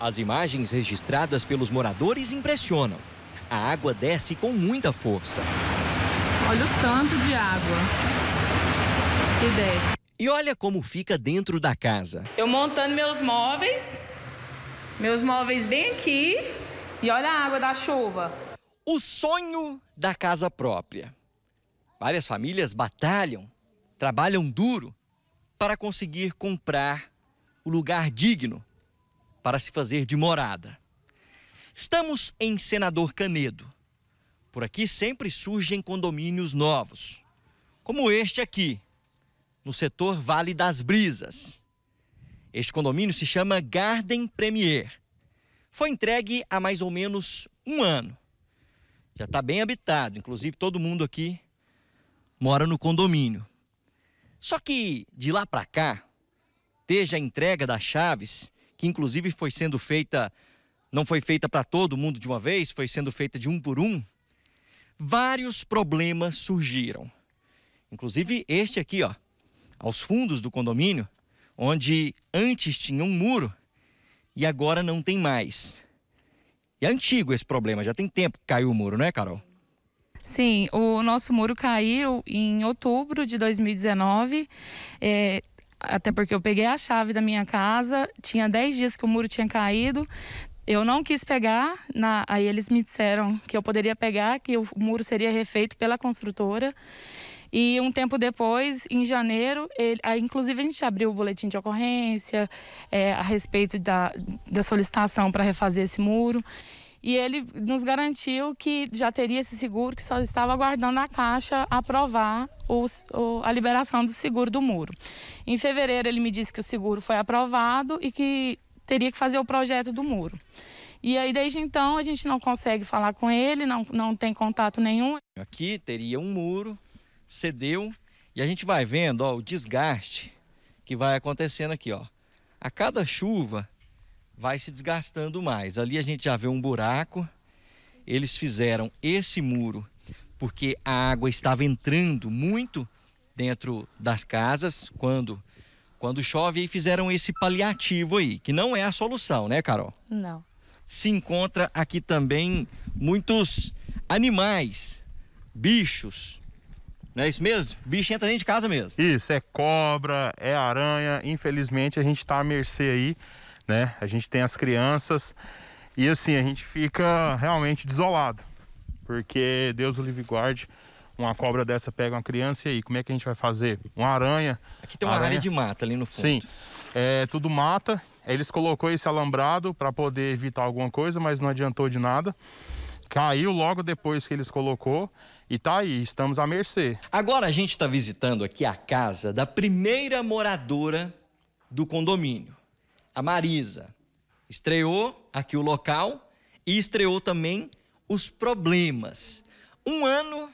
As imagens registradas pelos moradores impressionam. A água desce com muita força. Olha o tanto de água que desce. E olha como fica dentro da casa. Eu montando meus móveis, meus móveis bem aqui, e olha a água da chuva. O sonho da casa própria. Várias famílias batalham, trabalham duro para conseguir comprar o lugar digno para se fazer de morada. Estamos em Senador Canedo. Por aqui sempre surgem condomínios novos, como este aqui, no setor Vale das Brisas. Este condomínio se chama Garden Premier. Foi entregue há mais ou menos um ano. Já está bem habitado, inclusive todo mundo aqui mora no condomínio. Só que de lá para cá, desde a entrega das chaves, que inclusive foi sendo feita, não foi feita para todo mundo de uma vez, foi sendo feita de um por um, vários problemas surgiram. Inclusive este aqui, ó, aos fundos do condomínio, onde antes tinha um muro e agora não tem mais. E é antigo esse problema, já tem tempo que caiu o muro, não é, Carol? Sim, o nosso muro caiu em outubro de 2019. É, até porque eu peguei a chave da minha casa, tinha 10 dias que o muro tinha caído. Eu não quis pegar, na, aí eles me disseram que eu poderia pegar, que o muro seria refeito pela construtora. E um tempo depois, em janeiro, ele, inclusive a gente abriu o boletim de ocorrência é, a respeito da, da solicitação para refazer esse muro. E ele nos garantiu que já teria esse seguro, que só estava aguardando a Caixa aprovar os, o, a liberação do seguro do muro. Em fevereiro, ele me disse que o seguro foi aprovado e que teria que fazer o projeto do muro. E aí, desde então, a gente não consegue falar com ele, não, não tem contato nenhum. Aqui teria um muro, cedeu, e a gente vai vendo ó, o desgaste que vai acontecendo aqui. Ó. A cada chuva, vai se desgastando mais. Ali a gente já vê um buraco. Eles fizeram esse muro porque a água estava entrando muito dentro das casas quando quando chove e fizeram esse paliativo aí, que não é a solução, né, Carol? Não. Se encontra aqui também muitos animais, bichos. Não é isso mesmo? Bicho entra dentro de casa mesmo. Isso, é cobra, é aranha. Infelizmente a gente está à mercê aí né? A gente tem as crianças e assim a gente fica realmente desolado, porque Deus o livre guarde. Uma cobra dessa pega uma criança e aí, como é que a gente vai fazer? Uma aranha. Aqui tem uma aranha. área de mata ali no fundo. Sim. É, tudo mata. Eles colocou esse alambrado para poder evitar alguma coisa, mas não adiantou de nada caiu logo depois que eles colocou e tá aí, estamos à mercê. Agora a gente está visitando aqui a casa da primeira moradora do condomínio a Marisa. Estreou aqui o local e estreou também os problemas. Um ano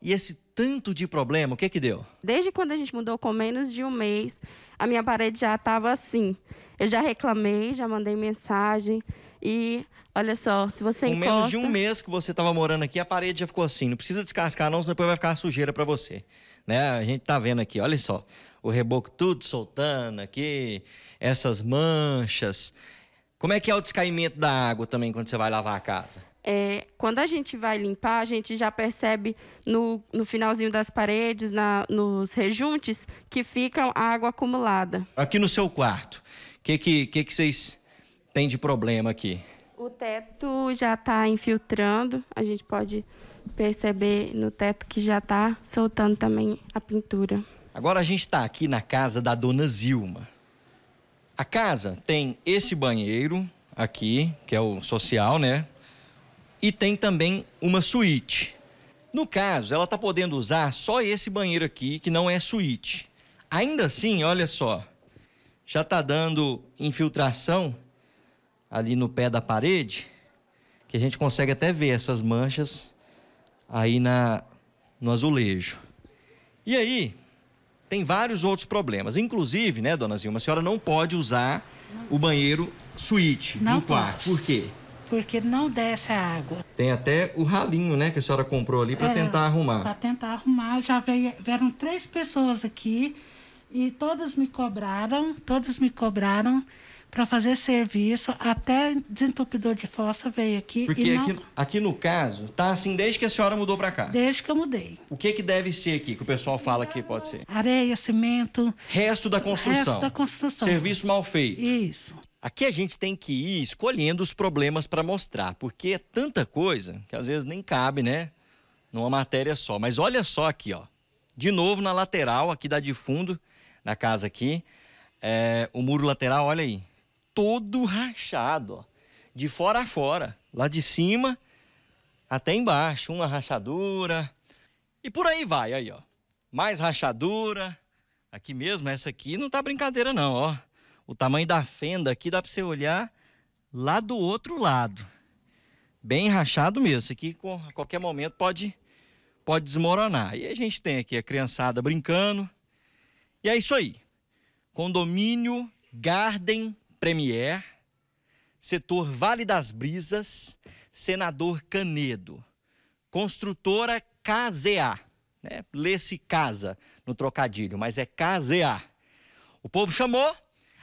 e esse tanto de problema, o que que deu? Desde quando a gente mudou com menos de um mês, a minha parede já estava assim. Eu já reclamei, já mandei mensagem, e olha só, se você Com menos de um mês que você estava morando aqui, a parede já ficou assim. Não precisa descascar não, senão depois vai ficar sujeira para você. Né? A gente tá vendo aqui, olha só. O reboco tudo soltando aqui, essas manchas. Como é que é o descaimento da água também quando você vai lavar a casa? É, quando a gente vai limpar, a gente já percebe no, no finalzinho das paredes, na, nos rejuntes, que fica a água acumulada. Aqui no seu quarto, o que, que, que, que vocês tem de problema aqui? O teto já está infiltrando, a gente pode perceber no teto que já está soltando também a pintura. Agora a gente está aqui na casa da dona Zilma. A casa tem esse banheiro aqui, que é o social, né? E tem também uma suíte. No caso, ela está podendo usar só esse banheiro aqui, que não é suíte. Ainda assim, olha só, já está dando infiltração ali no pé da parede, que a gente consegue até ver essas manchas aí na, no azulejo. E aí, tem vários outros problemas. Inclusive, né, dona Zilma, a senhora não pode usar o banheiro suíte no quarto. Por quê? Porque não desce a água. Tem até o ralinho, né, que a senhora comprou ali para é, tentar arrumar. Para tentar arrumar, já veio, vieram três pessoas aqui e todas me cobraram, todas me cobraram para fazer serviço, até desentupidor de fossa veio aqui. Porque não... aqui, aqui no caso, tá assim desde que a senhora mudou para cá? Desde que eu mudei. O que que deve ser aqui, que o pessoal fala que pode ser? Areia, cimento. Resto da construção. Resto da construção. Serviço mal feito. Isso. Aqui a gente tem que ir escolhendo os problemas para mostrar, porque é tanta coisa que às vezes nem cabe, né? Numa matéria só. Mas olha só aqui, ó. De novo na lateral, aqui da de fundo, da casa aqui. É, o muro lateral, olha aí todo rachado, ó, de fora a fora, lá de cima até embaixo, uma rachadura. E por aí vai, aí, ó. Mais rachadura. Aqui mesmo, essa aqui não tá brincadeira não, ó. O tamanho da fenda aqui dá para você olhar lá do outro lado. Bem rachado mesmo. Isso aqui a qualquer momento pode pode desmoronar. E a gente tem aqui a criançada brincando. E é isso aí. Condomínio Garden Premier, setor Vale das Brisas, senador Canedo, construtora KZA, né? lê-se casa no trocadilho, mas é KZA. O povo chamou,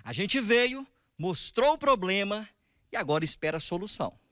a gente veio, mostrou o problema e agora espera a solução.